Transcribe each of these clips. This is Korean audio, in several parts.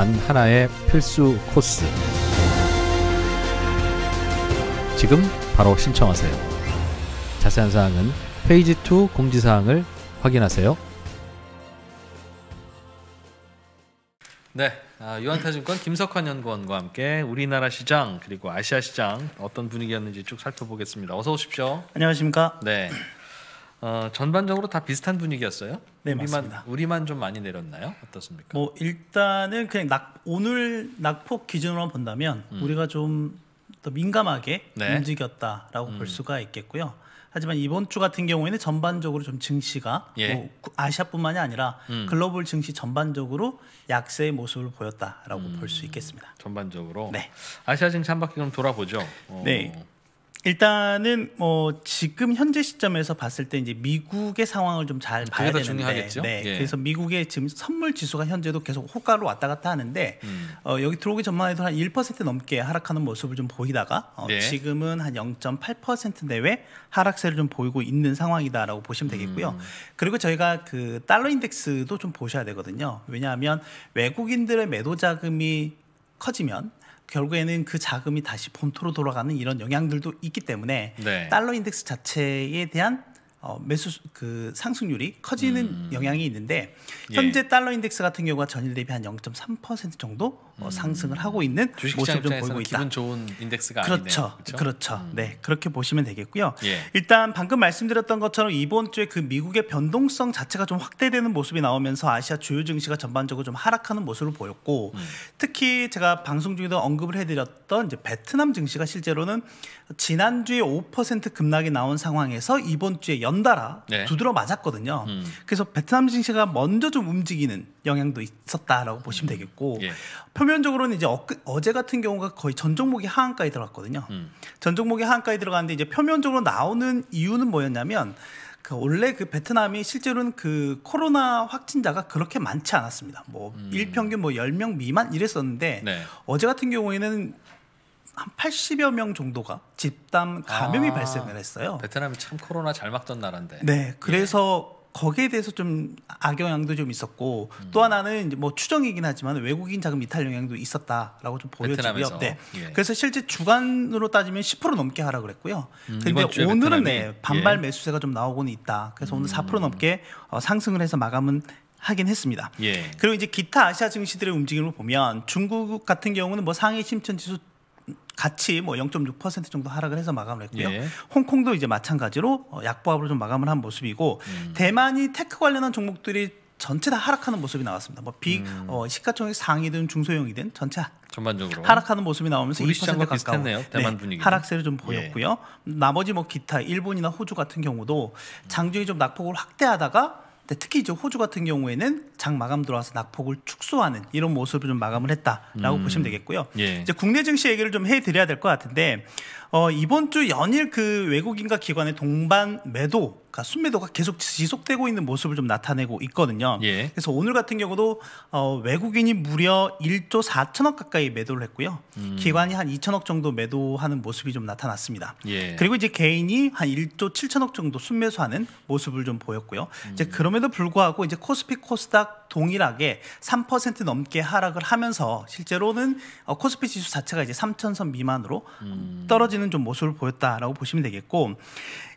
단 하나의 필수 코스. 지금 바로 신청하세요. 자세한 사항은 페이지 2 공지사항을 확인하세요. 네, 아, 유한타증권 김석환 연구원과 함께 우리나라 시장 그리고 아시아 시장 어떤 분위기였는지 쭉 살펴보겠습니다. 어서 오십시오. 안녕하십니까? 네. 어, 전반적으로 다 비슷한 분위기였어요. 네, 우리만, 맞습니다. 우리만 좀 많이 내렸나요? 어떻습니까? 뭐 일단은 그냥 낙, 오늘 낙폭 기준으로 본다면 음. 우리가 좀 더 민감하게 네. 움직였다라고 음. 볼 수가 있겠고요. 하지만 이번 주 같은 경우에는 전반적으로 좀 증시가 예. 뭐 아시아뿐만이 아니라 음. 글로벌 증시 전반적으로 약세의 모습을 보였다라고 음. 볼수 있겠습니다. 전반적으로. 네. 아시아 증시 한 바퀴 그 돌아보죠. 어. 네. 일단은 뭐 지금 현재 시점에서 봤을 때 이제 미국의 상황을 좀 잘 봐야 되는데 중요하겠죠? 네. 예. 그래서 미국의 지금 선물 지수가 현재도 계속 호가로 왔다 갔다 하는데 음. 어, 여기 들어오기 전만 해도 한 1% 넘게 하락하는 모습을 좀 보이다가 어, 예. 지금은 한 0.8% 내외 하락세를 좀 보이고 있는 상황이다라고 보시면 되겠고요. 음. 그리고 저희가 그 달러 인덱스도 좀 보셔야 되거든요. 왜냐하면 외국인들의 매도 자금이 커지면 결국에는 그 자금이 다시 본토로 돌아가는 이런 영향들도 있기 때문에 네. 달러 인덱스 자체에 대한 어, 매수 그 상승률이 커지는 음. 영향이 있는데 예. 현재 예. 달러 인덱스 같은 경우가 전일 대비 한 0.3% 정도 어, 상승을 하고 있는 모습을 좀 보이고 있다. 기분 좋은 인덱스가 그렇죠. 아니네요. 그렇죠. 그렇죠. 음. 네. 그렇게 보시면 되겠고요. 예. 일단 방금 말씀드렸던 것처럼 이번 주에 그 미국의 변동성 자체가 좀 확대되는 모습이 나오면서 아시아 주요 증시가 전반적으로 좀 하락하는 모습을 보였고 음. 특히 제가 방송 중에도 언급을 해드렸던 이제 베트남 증시가 실제로는 지난주에 5% 급락이 나온 상황에서 이번 주에 연달아 네. 두드러 맞았거든요. 음. 그래서 베트남 증시가 먼저 좀 움직이는 영향도 있었다라고 보시면 되겠고 예. 표면적으로는 이제 어, 제 같은 경우가 거의 전 종목이 하한가에 들어갔거든요. 음. 전 종목이 하한가에 들어갔는데 이제 표면적으로 나오는 이유는 뭐였냐면 그 원래 그 베트남이 실제로는 그 코로나 확진자가 그렇게 많지 않았습니다. 뭐 음. 일평균 뭐열명 미만 이랬었는데 네. 어제 같은 경우에는 한 80여 명 정도가 집단 감염이 아, 발생을 했어요. 베트남이 참 코로나 잘 막던 나라인데. 네. 그래서 예. 거기에 대해서 좀 악영향도 좀 있었고 음. 또 하나는 뭐 추정이긴 하지만 외국인 자금 이탈 영향도 있었다라고 좀 보여지고요. 네. 예. 그래서 실제 주간으로 따지면 10% 넘게 하라 그랬고요. 음, 근데 오늘은 네, 반발 예. 매수세가 좀 나오고는 있다. 그래서 오늘 4% 음. 넘게 어, 상승을 해서 마감은 하긴 했습니다. 예. 그리고 이제 기타 아시아 증시들의 움직임을 보면 중국 같은 경우는 뭐 상해 심천 지수 같이 뭐 0.6% 정도 하락을 해서 마감을 했고요. 예. 홍콩도 이제 마찬가지로 어, 약보합으로 좀 마감을 한 모습이고 음. 대만이 테크 관련한 종목들이 전체 다 하락하는 모습이 나왔습니다. 뭐빅 음. 어, 시가총액 상위든 중소형이든 전체 전반적으로 하락하는 모습이 나오면서 2% 가까운 네, 하락세를 좀 예. 보였고요. 예. 나머지 뭐 기타 일본이나 호주 같은 경우도 장중에 좀 낙폭을 확대하다가 특히 이제 호주 같은 경우에는 장 마감 들어와서 낙폭을 축소하는 이런 모습을 좀 마감을 했다라고 음. 보시면 되겠고요. 예. 이제 국내 증시 얘기를 좀 해드려야 될 것 같은데 어, 이번 주 연일 그 외국인과 기관의 동반 매도 그러니까 순매도가 계속 지속되고 있는 모습을 좀 나타내고 있거든요. 예. 그래서 오늘 같은 경우도 어, 외국인이 무려 1조 4천억 가까이 매도를 했고요. 음. 기관이 한 2천억 정도 매도하는 모습이 좀 나타났습니다. 예. 그리고 이제 개인이 한 1조 7천억 정도 순매수하는 모습을 좀 보였고요. 음. 이제 그럼에 그럼에도 불구하고 이제 코스피 코스닥 동일하게 3% 넘게 하락을 하면서 실제로는 어, 코스피 지수 자체가 이제 3천선 미만으로 음. 떨어지는 좀 모습을 보였다라고 보시면 되겠고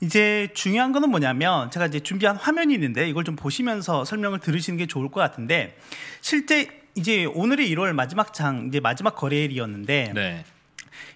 이제 중요한 거는 뭐냐면 제가 이제 준비한 화면이 있는데 이걸 좀 보시면서 설명을 들으시는 게 좋을 것 같은데 실제 이제 오늘이 1월 마지막 장 이제 마지막 거래일이었는데 네.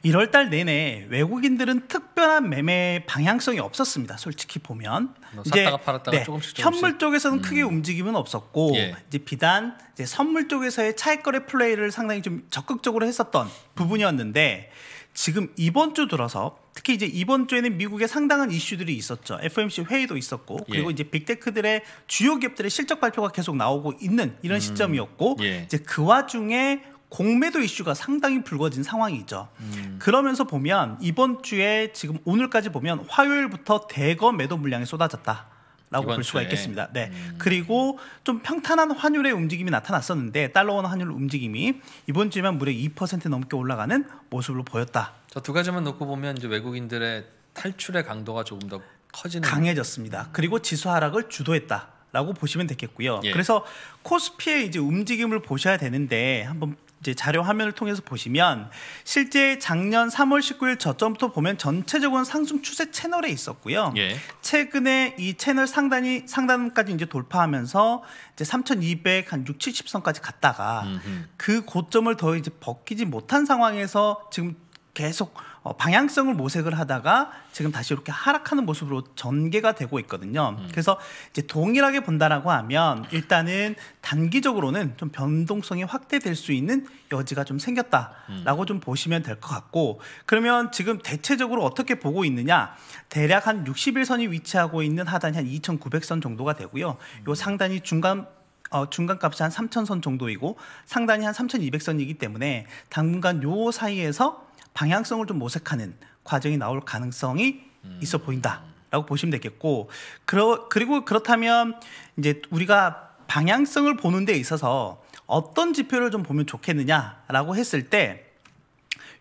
1월 달 내내 외국인들은 특별한 매매 방향성이 없었습니다. 솔직히 보면 이제 뭐 네, 조금씩, 조금씩. 현물 쪽에서는 음. 크게 움직임은 없었고 예. 이제 비단 이제 선물 쪽에서의 차익거래 플레이를 상당히 좀 적극적으로 했었던 부분이었는데 지금 이번 주 들어서 특히 이제 이번 주에는 미국에 상당한 이슈들이 있었죠. FOMC 회의도 있었고 예. 그리고 예. 이제 빅테크들의 주요 기업들의 실적 발표가 계속 나오고 있는 이런 음. 시점이었고 예. 이제 그 와중에 공매도 이슈가 상당히 불거진 상황이죠. 음. 그러면서 보면 이번 주에 지금 오늘까지 보면 화요일부터 대거 매도 물량이 쏟아졌다. 라고 볼 수가 있겠습니다. 네. 음. 그리고 좀 평탄한 환율의 움직임이 나타났었는데 달러원 환율 움직임이 이번 주에만 무려 2% 넘게 올라가는 모습을 보였다. 저 두 가지만 놓고 보면 이제 외국인들의 탈출의 강도가 조금 더 커지는 강해졌습니다. 그리고 지수 하락을 주도했다. 라고 보시면 되겠고요. 예. 그래서 코스피의 이제 움직임을 보셔야 되는데 한번 이제 자료 화면을 통해서 보시면 실제 작년 3월 19일 저점부터 보면 전체적인 상승 추세 채널에 있었고요. 예. 최근에 이 채널 상단이 상단까지 이제 돌파하면서 이제 3,200 한 6, 70선까지 갔다가 음흠. 그 고점을 더 이제 벗기지 못한 상황에서 지금 계속 어, 방향성을 모색을 하다가 지금 다시 이렇게 하락하는 모습으로 전개가 되고 있거든요. 음. 그래서 이제 동일하게 본다라고 하면 일단은 단기적으로는 좀 변동성이 확대될 수 있는 여지가 좀 생겼다라고 음. 좀 보시면 될 것 같고 그러면 지금 대체적으로 어떻게 보고 있느냐 대략 한 60일선이 위치하고 있는 하단이 한 2,900선 정도가 되고요. 음. 요 상단이 중간 어, 중간값이 한 3,000선 정도이고 상단이 한 3,200선이기 때문에 당분간 요 사이에서 방향성을 좀 모색하는 과정이 나올 가능성이 음. 있어 보인다라고 보시면 되겠고 그러, 그리고 그렇다면 이제 우리가 방향성을 보는 데 있어서 어떤 지표를 좀 보면 좋겠느냐라고 했을 때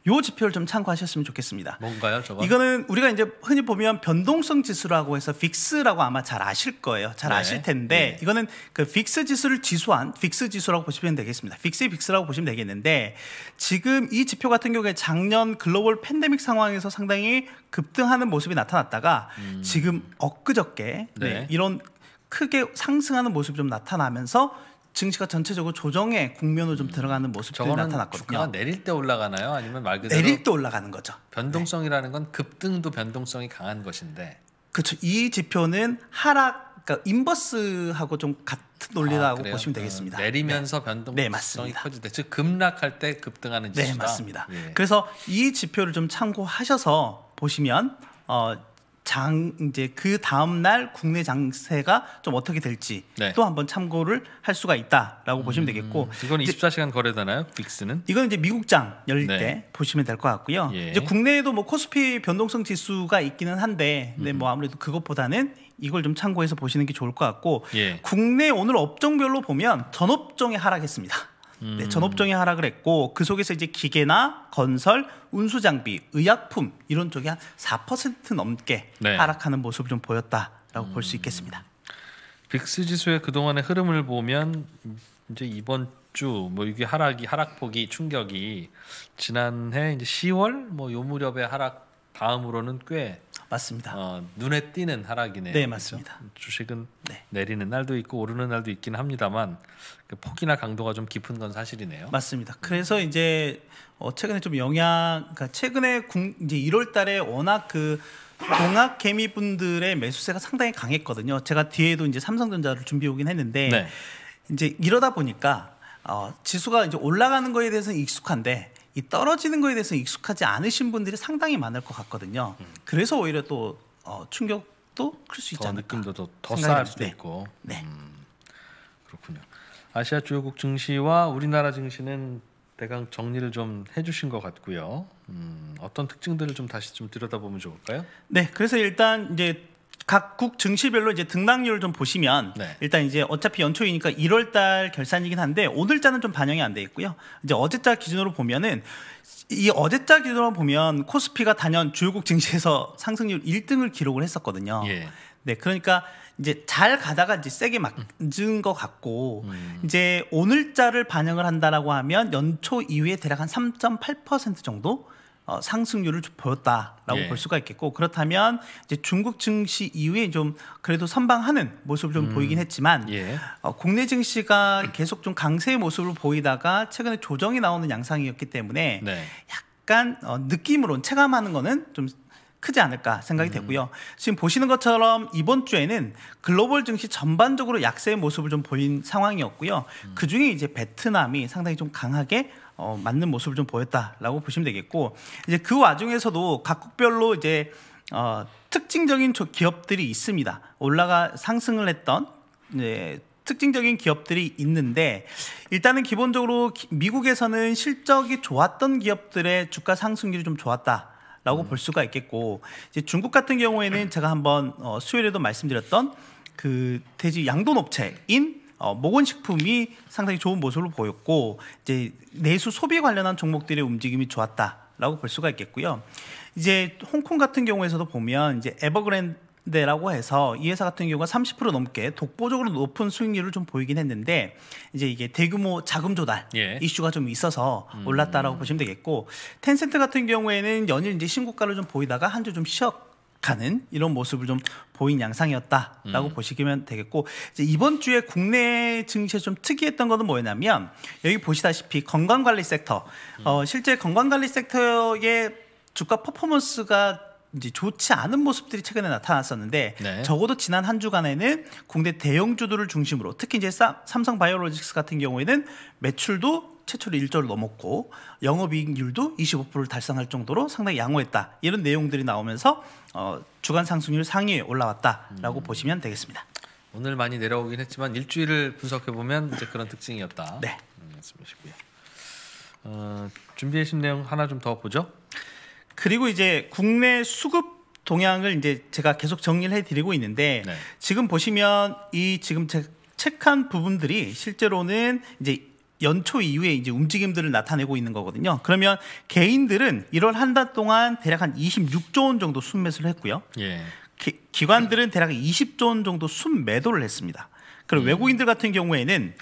요 지표를 좀 참고하셨으면 좋겠습니다. 뭔가요, 저거? 이거는 우리가 이제 흔히 보면 변동성 지수라고 해서 빅스라고 아마 잘 아실 거예요. 잘 네. 아실 텐데 네. 이거는 그 빅스 지수를 지수한 빅스 지수라고 보시면 되겠습니다. 빅스 빅스라고 보시면 되겠는데 지금 이 지표 같은 경우에 작년 글로벌 팬데믹 상황에서 상당히 급등하는 모습이 나타났다가 음. 지금 엊그저께 네. 네 이런 크게 상승하는 모습이 좀 나타나면서 증시가 전체적으로 조정의 국면으로 좀 음. 들어가는 모습들이 나타났거든요. 주가가 내릴 때 올라가나요? 아니면 말 그대로 내릴 때 올라가는 거죠. 변동성이라는 건 급등도 변동성이 강한 것인데. 그렇죠. 이 지표는 하락 그러니까 인버스하고 좀 같은 아, 논리라고 아, 보시면 음, 되겠습니다. 내리면서 네. 변동성이 네, 커질 때, 즉 급락할 때 급등하는 지수다. 네, 맞습니다. 예. 그래서 이 지표를 좀 참고하셔서 보시면 어, 장 이제 그 다음 날 국내 장세가 좀 어떻게 될지 네. 또 한번 참고를 할 수가 있다라고 음, 보시면 되겠고 이건 24시간 거래되나요? 빅스는? 이건 이제 미국장 열릴 네. 때 보시면 될 것 같고요. 예. 이제 국내에도 뭐 코스피 변동성 지수가 있기는 한데 근데 뭐 음. 뭐 아무래도 그것보다는 이걸 좀 참고해서 보시는 게 좋을 것 같고 예. 국내 오늘 업종별로 보면 전업종이 하락했습니다. 네, 음. 네, 전업종의 하락을 했고 그 속에서 이제 기계나 건설, 운수 장비, 의약품 이런 쪽이 한 4% 넘게 네. 하락하는 모습을 좀 보였다라고 음. 볼수 있겠습니다. 빅스 지수의 그동안의 흐름을 보면 이제 이번 주 뭐 이게 하락이 하락폭이 충격이 지난해 이제 10월 뭐요 무렵의 하락 다음으로는 꽤 맞습니다. 어, 눈에 띄는 하락이네요. 네, 맞습니다. 주식은 네. 내리는 날도 있고 오르는 날도 있긴 합니다만 그 폭이나 강도가 좀 깊은 건 사실이네요. 맞습니다. 그래서 이제 어, 최근에 좀 영향, 그러니까 최근에 궁, 이제 1월달에 워낙 그 공학 개미 분들의 매수세가 상당히 강했거든요. 제가 뒤에도 이제 삼성전자를 준비 해 오긴 했는데 네. 이제 이러다 보니까 어, 지수가 이제 올라가는 거에 대해서는 익숙한데 이 떨어지는 거에 대해서 익숙하지 않으신 분들이 상당히 많을 것 같거든요. 음. 그래서 오히려 또 어, 충격도 클 수 있지 않을까. 느낌도 더, 쌓을 수도 네. 있고. 네. 음, 그렇군요. 아시아 주요국 증시와 우리나라 증시는 대강 정리를 좀 해주신 것 같고요. 음, 어떤 특징들을 좀 다시 좀 들여다보면 좋을까요? 네, 그래서 일단 이제 각국 증시별로 이제 등락률 좀 보시면 네. 일단 이제 어차피 연초이니까 1월달 결산이긴 한데 오늘자는 좀 반영이 안돼 있고요. 이제 어제자 기준으로 보면은 이 어제자 기준으로 보면 코스피가 단연 주요국 증시에서 상승률 1등을 기록을 했었거든요. 예. 네, 그러니까 이제 잘 가다가 이제 세게 맞은 것 같고 음. 이제 오늘자를 반영을 한다라고 하면 연초 이후에 대략 한 3.8% 정도 어, 상승률을 보였다라고 예. 볼 수가 있겠고 그렇다면 이제 중국 증시 이후에 좀 그래도 선방하는 모습을 좀 음. 보이긴 했지만 예. 어, 국내 증시가 계속 좀 강세의 모습을 보이다가 최근에 조정이 나오는 양상이었기 때문에 네. 약간 어, 느낌으로 체감하는 거는 좀 크지 않을까 생각이 음. 되고요. 지금 보시는 것처럼 이번 주에는 글로벌 증시 전반적으로 약세의 모습을 좀 보인 상황이었고요. 음. 그 중에 이제 베트남이 상당히 좀 강하게 어, 맞는 모습을 좀 보였다라고 보시면 되겠고 이제 그 와중에서도 각국별로 이제 어, 특징적인 기업들이 있습니다. 올라가 상승을 했던 네, 특징적인 기업들이 있는데 일단은 기본적으로 미국에서는 실적이 좋았던 기업들의 주가 상승률이 좀 좋았다. 라고 음. 볼 수가 있겠고 이제 중국 같은 경우에는 제가 한번 어, 수요일에도 말씀드렸던 그 돼지 양돈업체인 어, 모건식품이 상당히 좋은 모습을 보였고 이제 내수 소비 관련한 종목들의 움직임이 좋았다라고 볼 수가 있겠고요. 이제 홍콩 같은 경우에서도 보면 이제 에버그랜드 데라고 해서 이 회사 같은 경우가 30% 넘게 독보적으로 높은 수익률을 좀 보이긴 했는데 이제 이게 대규모 자금 조달 예. 이슈가 좀 있어서 음. 올랐다라고 음. 보시면 되겠고 텐센트 같은 경우에는 연일 이제 신고가를 좀 보이다가 한 주 좀 쉬었 가는 이런 모습을 좀 보인 양상이었다라고 음. 보시면 되겠고 이제 이번 주에 국내 증시에 좀 특이했던 것은 뭐냐면 여기 보시다시피 건강관리 섹터 음. 어, 실제 건강관리 섹터의 주가 퍼포먼스가 이제 좋지 않은 모습들이 최근에 나타났었는데 네. 적어도 지난 한 주간에는 국내 대형주들을 중심으로 특히 이제 삼성 바이오로직스 같은 경우에는 매출도 최초로 1조를 넘었고 영업이익률도 25%를 달성할 정도로 상당히 양호했다. 이런 내용들이 나오면서 어, 주간 상승률 상위에 올라왔다라고 음. 보시면 되겠습니다. 오늘 많이 내려오긴 했지만 일주일을 분석해 보면 이제 그런 특징이었다. 네. 음, 말씀이시고요. 어, 준비해신 내용 하나 좀 더 보죠. 그리고 이제 국내 수급 동향을 이제 제가 계속 정리를 해드리고 있는데 네. 지금 보시면 이 지금 체크한 부분들이 실제로는 이제 연초 이후에 이제 움직임들을 나타내고 있는 거거든요. 그러면 개인들은 1월 한 달 동안 대략 한 26조 원 정도 순매수를 했고요. 예. 기, 기관들은 대략 20조 원 정도 순매도를 했습니다. 그리고 음. 외국인들 같은 경우에는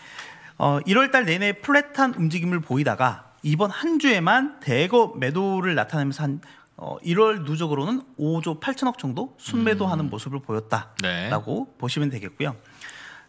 어, 1월 달 내내 플랫한 움직임을 보이다가 이번 한 주에만 대거 매도를 나타내면서 한 어, 1월 누적으로는 5조 8천억 정도 순매도하는 음. 모습을 보였다라고 네. 보시면 되겠고요.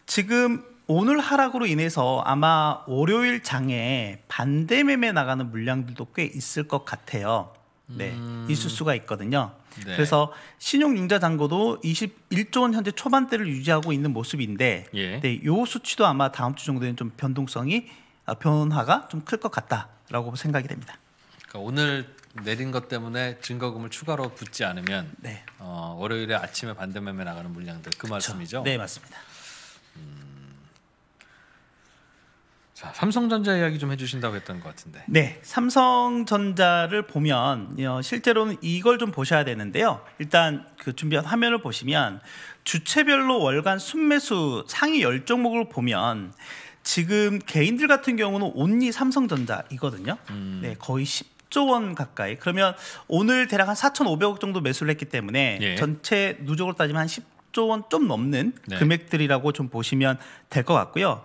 지금 오늘 하락으로 인해서 아마 월요일 장에 반대 매매 나가는 물량들도 꽤 있을 것 같아요. 네, 음. 있을 수가 있거든요. 네. 그래서 신용융자 잔고도 21조 원 현재 초반대를 유지하고 있는 모습인데, 예. 네, 요 수치도 아마 다음 주 정도에는 좀 변동성이 아, 변화가 좀 클 것 같다라고 생각이 됩니다. 그러니까 오늘 내린 것 때문에 증거금을 추가로 붙지 않으면 네. 어, 월요일에 아침에 반대매매 나가는 물량들 그 그쵸. 말씀이죠? 네, 맞습니다. 음. 자, 삼성전자 이야기 좀 해주신다고 했던 것 같은데. 네, 삼성전자를 보면 어, 실제로는 이걸 좀 보셔야 되는데요. 일단 그 준비한 화면을 보시면 주체별로 월간 순매수 상위 열 종목을 보면 지금 개인들 같은 경우는 온리 삼성전자이거든요. 음. 네, 거의 10조 원 가까이. 그러면 오늘 대략 한 4,500억 정도 매수를 했기 때문에 예. 전체 누적으로 따지면 한 10조 원 좀 넘는 네. 금액들이라고 좀 보시면 될 것 같고요.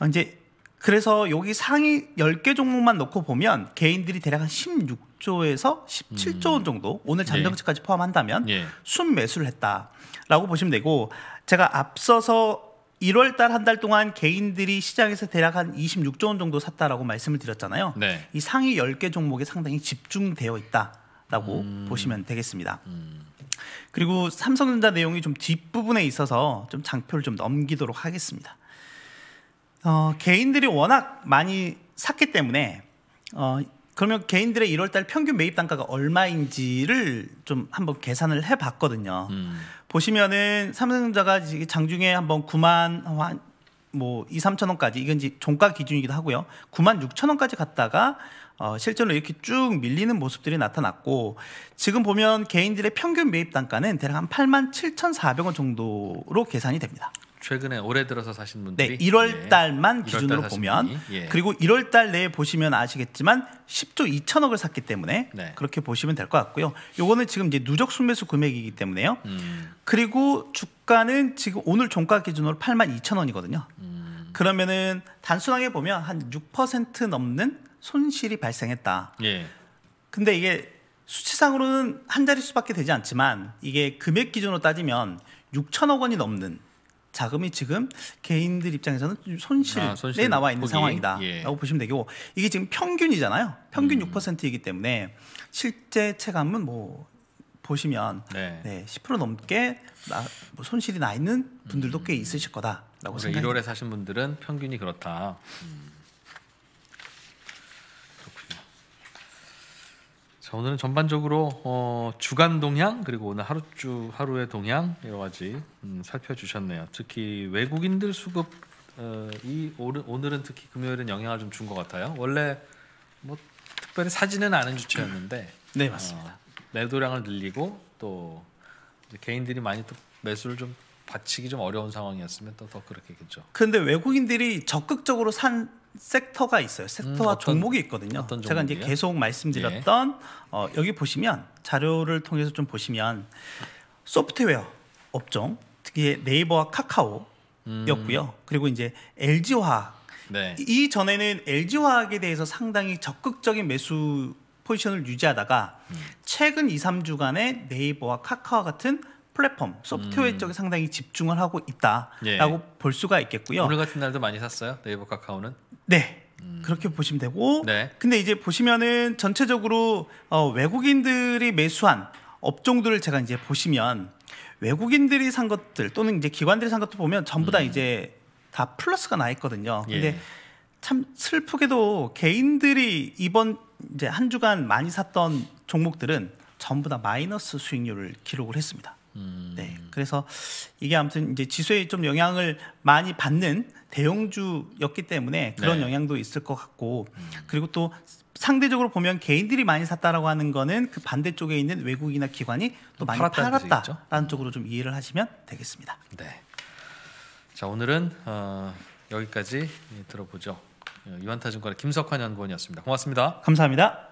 어, 이제 그래서 여기 상위 10개 종목만 놓고 보면 개인들이 대략 한 16조에서 17조 원 음. 정도 오늘 예. 잠정치까지 포함한다면 예. 순매수를 했다라고 보시면 되고 제가 앞서서 1월 달 한 달 동안 개인들이 시장에서 대략 한 26조 원 정도 샀다라고 말씀을 드렸잖아요. 네. 이 상위 10개 종목에 상당히 집중되어 있다라고 음. 보시면 되겠습니다. 음. 그리고 삼성전자 내용이 좀 뒷부분에 있어서 좀 장표를 좀 넘기도록 하겠습니다. 어, 개인들이 워낙 많이 샀기 때문에 어, 그러면 개인들의 1월달 평균 매입 단가가 얼마인지를 좀 한번 계산을 해봤거든요. 음. 보시면은 삼성전자가 장중에 한번 9만 뭐 2, 3천 원까지 이건 이제 종가 기준이기도 하고요. 9만 6천 원까지 갔다가 어, 실제로 이렇게 쭉 밀리는 모습들이 나타났고 지금 보면 개인들의 평균 매입 단가는 대략 한 8만 7,400원 정도로 계산이 됩니다. 최근에 올해 들어서 사신 네, 분들이 네, 1월 예. 달만 예. 기준으로 1월 보면 예. 그리고 1월 달 내에 보시면 아시겠지만 10조 2천억을 샀기 때문에 네. 그렇게 보시면 될 것 같고요. 요거는 지금 이제 누적 순매수 금액이기 때문에요. 음. 그리고 주가는 지금 오늘 종가 기준으로 8만 2천 원이거든요. 음. 그러면은 단순하게 보면 한 6% 넘는 손실이 발생했다. 예. 근데 이게 수치상으로는 한 자릿수밖에 되지 않지만 이게 금액 기준으로 따지면 6천억 원이 넘는 자금이 지금 개인들 입장에서는 손실에 아, 손실 나와 있는 포기? 상황이다라고 예. 보시면 되고 이게 지금 평균이잖아요. 평균 음. 6%이기 때문에 실제 체감은 뭐 보시면 네. 네, 10% 넘게 나, 뭐 손실이 나 있는 분들도 음. 꽤 있으실 거다라고 그러니까 생각합니다. 1월에 사신 분들은 평균이 그렇다. 음. 자, 오늘은 전반적으로 어, 주간 동향 그리고 오늘 하루 주 하루의 동향 여러 가지 음, 살펴주셨네요. 특히 외국인들 수급 어, 이 오늘은 특히 금요일은 영향을 좀준것 같아요. 원래 뭐 특별히 사지는 않은 주체였는데 네 맞습니다. 어, 매도량을 늘리고 또 개인들이 많이 또 매수를 좀 받치기 좀 어려운 상황이었으면 또더 그렇겠죠. 근데 외국인들이 적극적으로 산 섹터가 있어요. 음, 섹터와 음, 어떤, 종목이 있거든요. 제가 이제 계속 말씀드렸던 예. 어, 여기 보시면 자료를 통해서 좀 보시면 소프트웨어 업종 특히 네이버와 카카오였고요. 음. 그리고 이제 LG화학 네. 이 전에는 LG화학에 대해서 상당히 적극적인 매수 포지션을 유지하다가 음. 최근 2, 3주간에 네이버와 카카오 같은 플랫폼, 소프트웨어 음. 쪽에 상당히 집중을 하고 있다라고 예. 볼 수가 있겠고요. 오늘 같은 날도 많이 샀어요. 네이버 카카오는. 네. 음. 그렇게 보시면 되고 네. 근데 이제 보시면은 전체적으로 어, 외국인들이 매수한 업종들을 제가 이제 보시면 외국인들이 산 것들 또는 이제 기관들이 산것도 보면 전부 다 음. 이제 다 플러스가 나 있거든요. 근데 예. 참 슬프게도 개인들이 이번 이제 한 주간 많이 샀던 종목들은 전부 다 마이너스 수익률을 기록을 했습니다. 네. 음. 그래서 이게 아무튼 이제 지수에 좀 영향을 많이 받는 대형주였기 때문에 그런 네. 영향도 있을 것 같고 음. 그리고 또 상대적으로 보면 개인들이 많이 샀다라고 하는 거는 그 반대쪽에 있는 외국이나 기관이 또 많이 팔았다라는, 팔았다라는 음. 쪽으로 좀 이해를 하시면 되겠습니다. 네. 자 오늘은 어, 여기까지 들어보죠. 어, 유한타증권의 김석환 연구원이었습니다. 고맙습니다. 감사합니다.